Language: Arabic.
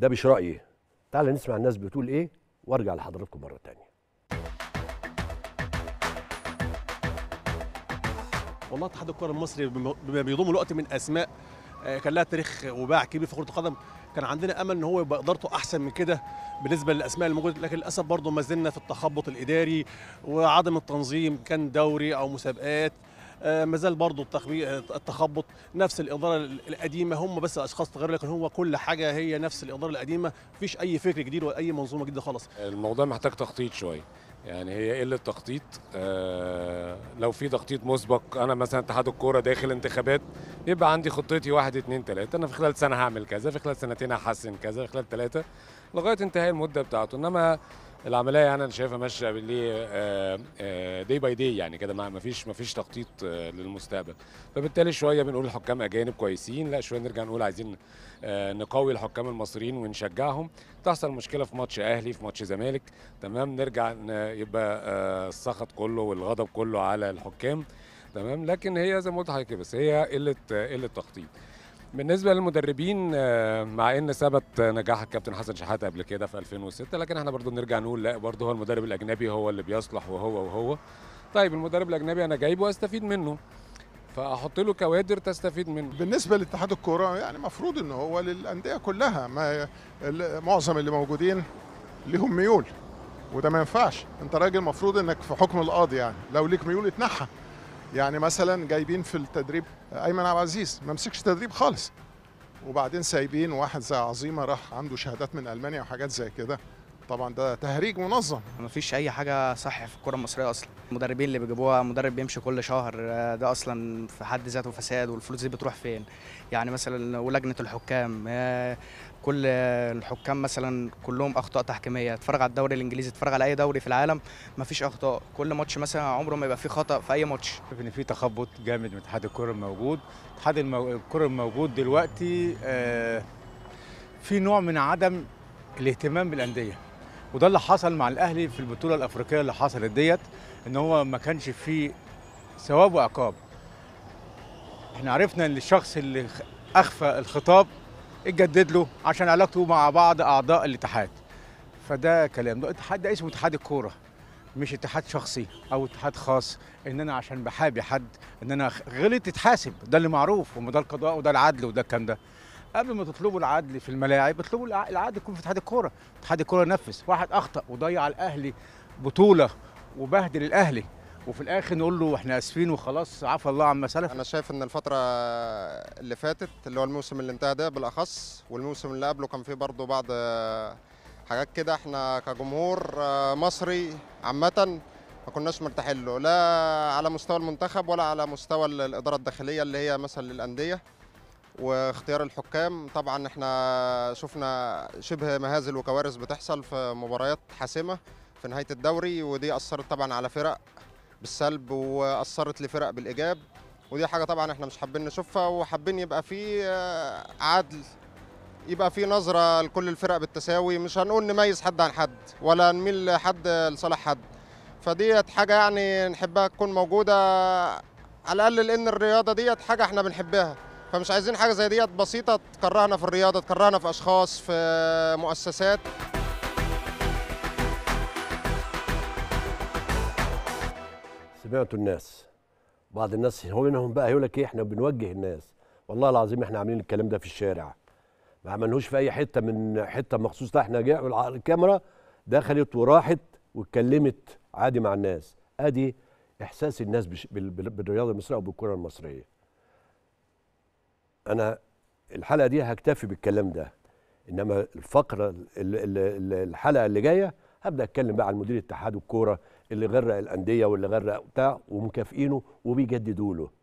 ده مش رايي تعال نسمع الناس بتقول ايه وارجع لحضراتكم مره تانية والله اتحاد الكره المصري بما بيضم الوقت من اسماء آه، كان لها تاريخ وباع كبير في كره القدم كان عندنا امل ان هو يبقى ادارته احسن من كده بالنسبه للاسماء الموجوده لكن للاسف برضه ما زلنا في التخبط الاداري وعدم التنظيم كان دوري او مسابقات آه، ما زال برضه آه، التخبط نفس الاداره القديمه هم بس اشخاص تغيروا لكن هو كل حاجه هي نفس الاداره القديمه مفيش اي فكر جديد ولا اي منظومه جديده خالص الموضوع محتاج تخطيط شويه يعني هي قله تخطيط آه لو في تخطيط مسبق انا مثلا اتحاد الكوره داخل انتخابات يبقى عندي خطتي واحد اثنين ثلاثه انا في خلال سنه هعمل كذا في خلال سنتين هحسن كذا في خلال ثلاثه لغايه انتهاء المده بتاعته انما العمليه يعني انا شايفها ماشيه باللي دي باي دي يعني كده ما فيش ما فيش تخطيط آه، للمستقبل فبالتالي شويه بنقول الحكام اجانب كويسين لا شويه نرجع نقول عايزين آه، نقوي الحكام المصريين ونشجعهم تحصل مشكله في ماتش اهلي في ماتش زمالك تمام نرجع يبقى آه، السخط كله والغضب كله على الحكام تمام لكن هي زي ما قلت لحضرتك بس هي قله قله تخطيط بالنسبه للمدربين آه، مع ان ثبت نجاح الكابتن حسن شحاته قبل كده في 2006 لكن احنا برضو بنرجع نقول لا برضو هو المدرب الاجنبي هو اللي بيصلح وهو وهو طيب المدرب الاجنبي انا جايبه واستفيد منه فاحط له كوادر تستفيد منه بالنسبه لاتحاد الكوره يعني المفروض ان هو للانديه كلها ما معظم اللي موجودين لهم ميول وده ما ينفعش انت راجل المفروض انك في حكم القاضي يعني لو ليك ميول اتنحى يعني مثلا جايبين في التدريب ايمن عبد العزيز ما مسكش تدريب خالص وبعدين سايبين واحد زي عظيمه راح عنده شهادات من المانيا وحاجات زي كده طبعا ده تهريج منظم ما فيش اي حاجه صح في الكره المصريه اصلا المدربين اللي بيجيبوها مدرب بيمشي كل شهر ده اصلا في حد ذاته فساد والفلوس دي بتروح فين يعني مثلا ولجنه الحكام آه، كل الحكام مثلا كلهم اخطاء تحكيميه اتفرج على الدوري الانجليزي اتفرج على اي دوري في العالم ما فيش اخطاء كل ماتش مثلا عمره ما يبقى فيه خطا في اي ماتش ان في تخبط جامد من اتحاد الكره الموجود اتحاد الكره الموجود دلوقتي آه، في نوع من عدم الاهتمام بالانديه وده اللي حصل مع الاهلي في البطوله الافريقيه اللي حصلت ديت ان هو ما كانش فيه ثواب وعقاب احنا عرفنا ان الشخص اللي اخفى الخطاب اتجدد له عشان علاقته مع بعض اعضاء الاتحاد فده كلام ده اتحاد ده اسمه اتحاد الكوره مش اتحاد شخصي او اتحاد خاص ان انا عشان بحابي حد ان انا غلط اتحاسب ده اللي معروف وده القضاء وده العدل وده الكلام ده قبل ما تطلبوا العدل في الملاعب اطلبوا العدل يكون في اتحاد الكوره اتحاد الكوره نفذ واحد اخطا وضيع الاهلي بطوله وبهدل الاهلي وفي الاخر نقول له احنا اسفين وخلاص عفى الله عما سلف انا شايف ان الفتره اللي فاتت اللي هو الموسم اللي انتهى ده بالاخص والموسم اللي قبله كان فيه برضه بعض حاجات كده احنا كجمهور مصري عامه ما كناش مرتاحين له لا على مستوى المنتخب ولا على مستوى الاداره الداخليه اللي هي مثلا للانديه واختيار الحكام طبعا احنا شفنا شبه مهازل وكوارث بتحصل في مباريات حاسمه في نهايه الدوري ودي اثرت طبعا على فرق بالسلب واثرت لفرق بالايجاب ودي حاجه طبعا احنا مش حابين نشوفها وحابين يبقى في آه، عدل يبقى في نظره لكل الفرق بالتساوي مش هنقول نميز حد عن حد ولا نميل حد لصالح حد فديت حاجه يعني نحبها تكون موجوده على الاقل لان الرياضه ديت حاجه احنا بنحبها فمش عايزين حاجه زي ديت بسيطه تكرهنا في الرياضه تكرهنا في اشخاص في مؤسسات سمعتوا الناس بعض الناس هو منهم بقى يقول لك ايه احنا بنوجه الناس والله العظيم احنا عاملين الكلام ده في الشارع ما عملناهوش في اي حته من حته مخصوص لا احنا جاء الكاميرا دخلت وراحت واتكلمت عادي مع الناس ادي احساس الناس بالرياضه المصريه او بالكره المصريه انا الحلقه دي هكتفي بالكلام ده انما الفقره الحلقه اللي جايه هبدا اتكلم بقى عن مدير اتحاد الكوره اللي غرق الانديه واللي غرق بتاع ومكافئينه وبيجددوا له